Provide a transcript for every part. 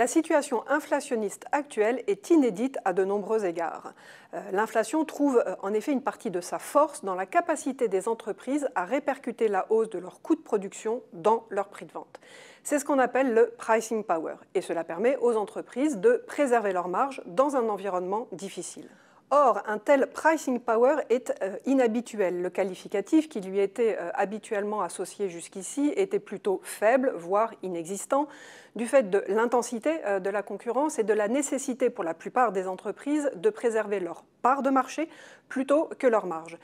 La situation inflationniste actuelle est inédite à de nombreux égards. Euh, l'inflation trouve euh, en effet une partie de sa force dans la capacité des entreprises à répercuter la hausse de leurs coûts de production dans leurs prix de vente. C'est ce qu'on appelle le pricing power et cela permet aux entreprises de préserver leurs marges dans un environnement difficile. Or, un tel pricing power est euh, inhabituel. Le qualificatif qui lui était euh, habituellement associé jusqu'ici était plutôt faible, voire inexistant, du fait de l'intensité euh, de la concurrence et de la nécessité pour la plupart des entreprises de préserver leur part de marché plutôt que leur marge.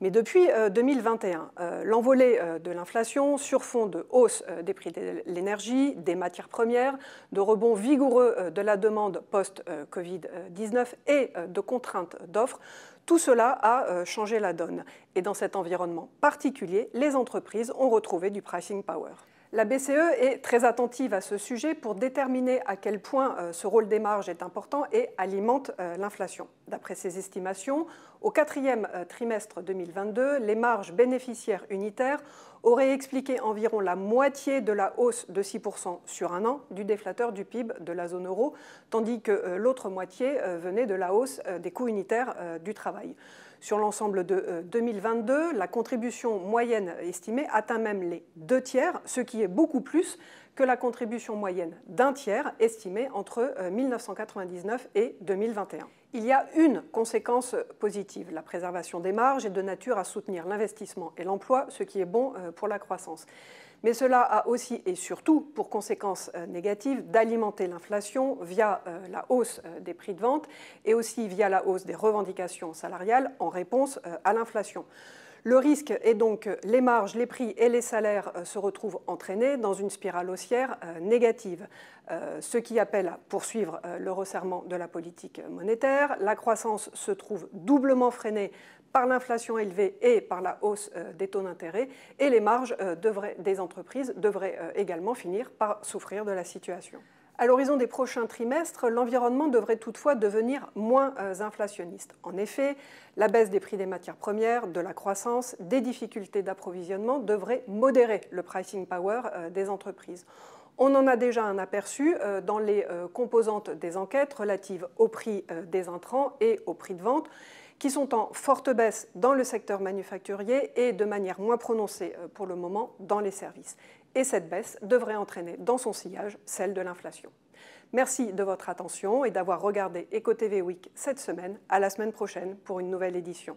Mais depuis 2021, l'envolée de l'inflation sur fond de hausse des prix de l'énergie, des matières premières, de rebond vigoureux de la demande post-Covid-19 et de contraintes d'offres. Tout cela a euh, changé la donne. Et dans cet environnement particulier, les entreprises ont retrouvé du pricing power. La BCE est très attentive à ce sujet pour déterminer à quel point euh, ce rôle des marges est important et alimente euh, l'inflation. D'après ses estimations, au quatrième euh, trimestre 2022, les marges bénéficiaires unitaires auraient expliqué environ la moitié de la hausse de 6% sur un an du déflateur du PIB de la zone euro, tandis que l'autre moitié venait de la hausse des coûts unitaires du travail. Sur l'ensemble de 2022, euh, la contribution moyenne estimée atteint même les deux tiers, ce qui est beaucoup plus que la contribution moyenne d'un tiers estimée entre 1999 euh, et 2021. Il y a une conséquence euh, positive. La préservation des marges est de nature à soutenir l'investissement et l'emploi, ce qui est bon euh, pour la croissance. Mais cela a aussi et surtout pour conséquence négative d'alimenter l'inflation via la hausse des prix de vente et aussi via la hausse des revendications salariales en réponse à l'inflation. Le risque est donc que les marges, les prix et les salaires euh, se retrouvent entraînés dans une spirale haussière euh, négative, euh, ce qui appelle à poursuivre le resserrement de la politique monétaire. La croissance se trouve doublement freinée par l'inflation élevée et par la hausse des taux d'intérêt, et les marges des entreprises devraient également finir par souffrir de la situation. À l'horizon des prochains trimestres, l'environnement devrait toutefois devenir moins euh, inflationniste. En effet, la baisse des prix des matières premières, de la croissance, des difficultés d'approvisionnement devraient modérer le pricing power euh, des entreprises. On en a déjà un aperçu euh, dans les composantes des enquêtes relatives au prix des intrants et au prix de vente, qui sont en forte baisse dans le secteur manufacturier et de manière moins prononcée pour le moment dans les services et cette baisse devrait entraîner dans son sillage celle de l'inflation. Merci de votre attention et d'avoir regardé EcoTV Week cette semaine. À la semaine prochaine pour une nouvelle édition.